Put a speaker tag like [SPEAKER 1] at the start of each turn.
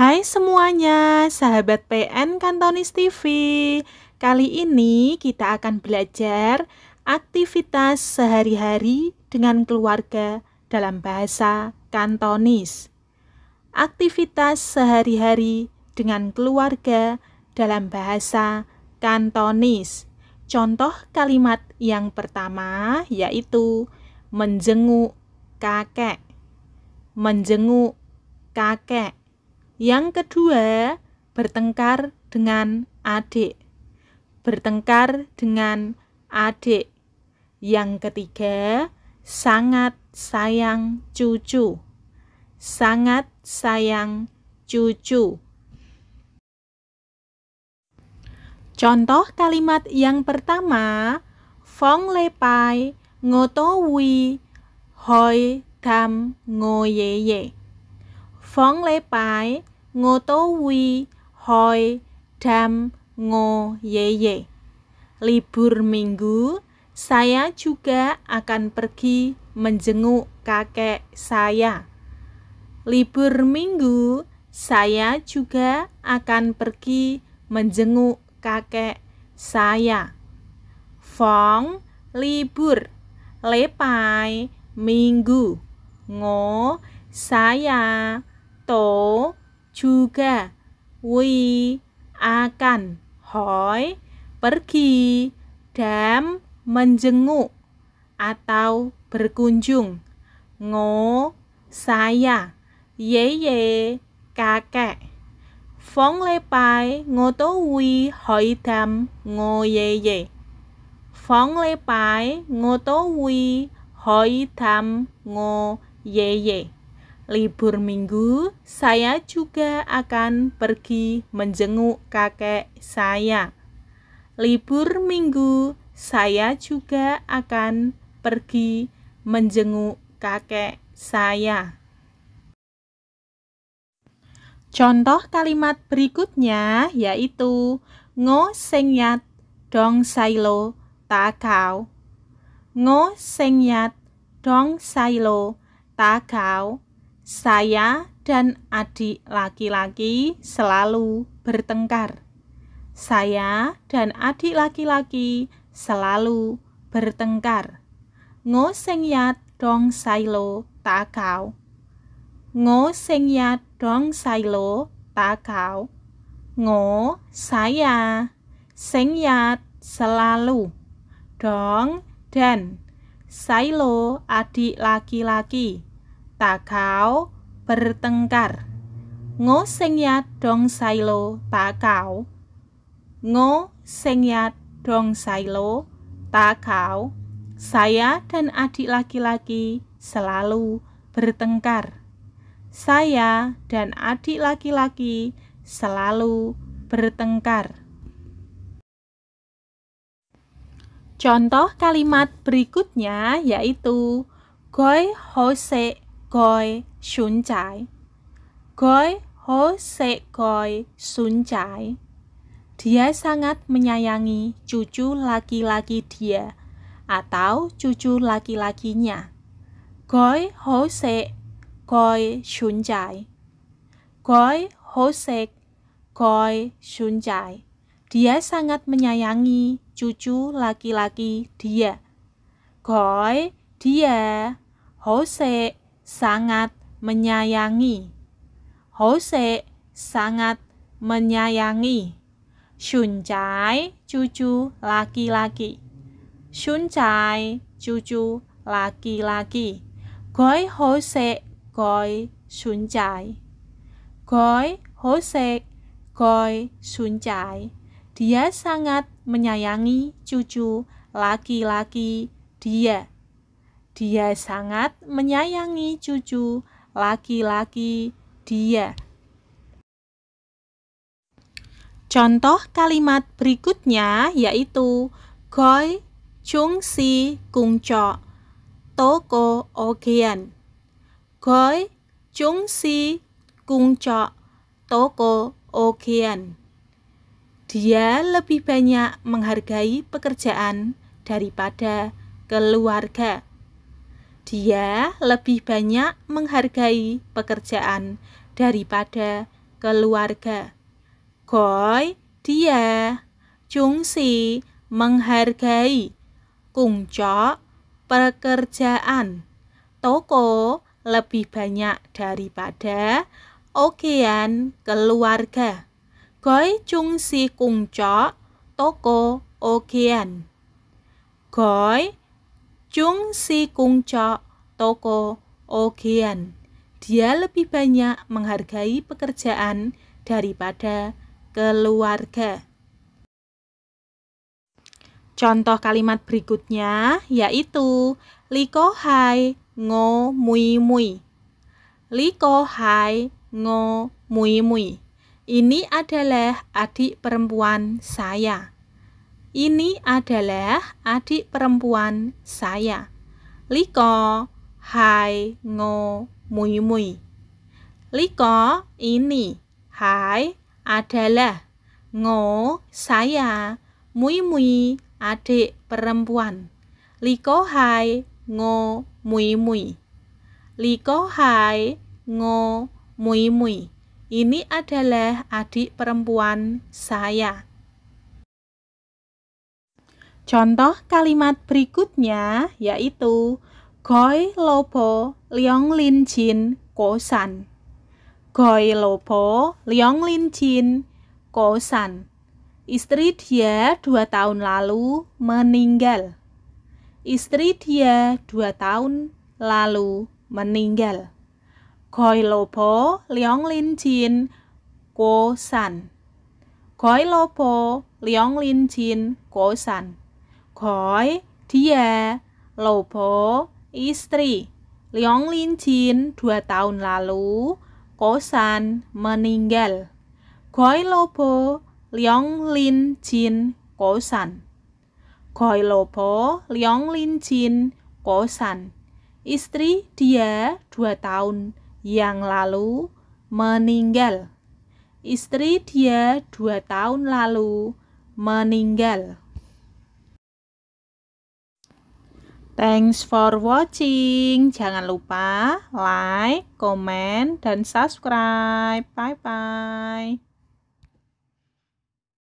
[SPEAKER 1] Hai semuanya, sahabat PN Kantonis TV. Kali ini kita akan belajar aktivitas sehari-hari dengan keluarga dalam bahasa Kantonis. Aktivitas sehari-hari dengan keluarga dalam bahasa Kantonis. Contoh kalimat yang pertama yaitu menjenguk kakek. Menjenguk kakek yang kedua, bertengkar dengan adik. Bertengkar dengan adik. Yang ketiga, sangat sayang cucu. Sangat sayang cucu. Contoh kalimat yang pertama, Fong lepai ngotowi hoi tam ngoyeye. Fong lepai ngotowi hoi dam ngo yeye. Libur minggu, saya juga akan pergi menjenguk kakek saya. Libur minggu, saya juga akan pergi menjenguk kakek saya. Fong libur, lepai minggu, ngo saya, to juga we akan hoi pergi dam menjenguk atau berkunjung ngo saya ye ye kakek Phong lê pai ngô tố quy hội ye ye. Phong lê pai ngô tố quy hội ye ye libur minggu saya juga akan pergi menjenguk kakek saya. Libur minggu saya juga akan pergi menjenguk kakek saya. Contoh kalimat berikutnya yaitu ngo sing yat dong sailo ta kau. Ngo sing yat dong sailo ta kau. Saya dan adik laki-laki selalu bertengkar. Saya dan adik laki-laki selalu bertengkar. Ngo sing yat dong sailo takau. Ngo sing yat dong sailo takau. Ngo saya sing yat selalu dong dan sailo adik laki-laki takau bertengkar. Ngo sing dong silo takau. Ngo sing dong silo takau. Saya dan adik laki-laki selalu bertengkar. Saya dan adik laki-laki selalu bertengkar. Contoh kalimat berikutnya yaitu Goi hose Koi sun Koi Goi ho se sun Dia sangat menyayangi cucu laki-laki dia atau cucu laki-lakinya. Koi ho se goi sun chải. Koi ho se sun Dia sangat menyayangi cucu laki-laki dia. Koi dia ho se sangat menyayangi. Hose sangat menyayangi. Shunchai cucu laki-laki. Shunchai cucu laki-laki. Goi hose goi shunchai. Goi hose goi shunchai. Dia sangat menyayangi cucu laki-laki dia. Dia sangat menyayangi cucu laki-laki dia. Contoh kalimat berikutnya yaitu Goi kung Cho Toko Ogean. Goi kung Cho Toko Ogean. Dia lebih banyak menghargai pekerjaan daripada keluarga. Dia lebih banyak menghargai pekerjaan daripada keluarga. Goy, dia. Jungsi menghargai. Kungco, pekerjaan. Toko lebih banyak daripada okean keluarga. Si Jungsi Kungco, toko okean. Goy Chung Si Kung Cho Toko Ogean. Dia lebih banyak menghargai pekerjaan daripada keluarga. Contoh kalimat berikutnya yaitu Liko Hai Ngo Mui Mui. Liko Hai Ngo Mui Mui. Ini adalah adik perempuan saya. Ini adalah adik perempuan saya. Liko, hai ngo mui mui. Liko ini, hai adalah ngo saya, mui mui adik perempuan. Liko hai ngo mui mui. Liko hai ngo mui mui. Ini adalah adik perempuan saya. Contoh kalimat berikutnya yaitu Goi lopo liong lin jin kosan. Goi lopo liong lin jin kosan. Istri dia dua tahun lalu meninggal. Istri dia dua tahun lalu meninggal. Goi lopo liong lin jin kosan. Goi lopo liong lin jin kosan. Goi dia, Lobo istri. Liong Lin Jin dua tahun lalu kosan meninggal. Goy Lobo Liong Lin Jin kosan. Goy Lobo Liong Lin Jin kosan. Istri dia dua tahun yang lalu meninggal. Istri dia dua tahun lalu meninggal. Thanks for watching. Jangan lupa like, comment, dan subscribe. Bye-bye.